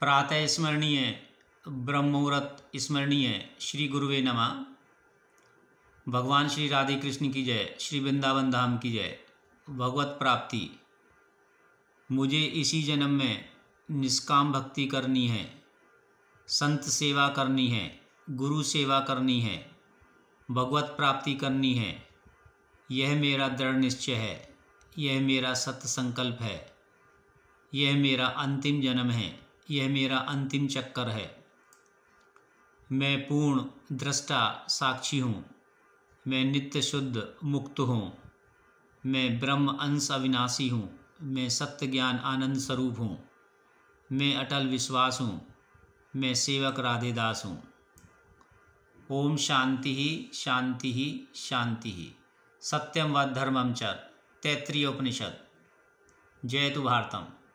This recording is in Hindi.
प्रातः स्मरणीय ब्रह्म मुहूर्त स्मरणीय श्री गुरुवे नमः भगवान श्री राधे कृष्ण की जय श्री वृंदावन धाम की जय भगवत प्राप्ति मुझे इसी जन्म में निष्काम भक्ति करनी है संत सेवा करनी है गुरु सेवा करनी है भगवत प्राप्ति करनी है यह मेरा दृढ़ निश्चय है यह मेरा सत्संकल्प है यह मेरा अंतिम जन्म है यह मेरा अंतिम चक्कर है मैं पूर्ण दृष्टा साक्षी हूँ मैं नित्य शुद्ध मुक्त हूँ मैं ब्रह्म अंश अविनाशी हूँ मैं सत्य ज्ञान आनंद स्वरूप हूँ मैं अटल विश्वास हूँ मैं सेवक राधेदास हूँ ओम शांति ही शांति ही शांति ही सत्यम व धर्मम चर तैत्रीय उपनिषद जय तु भारतम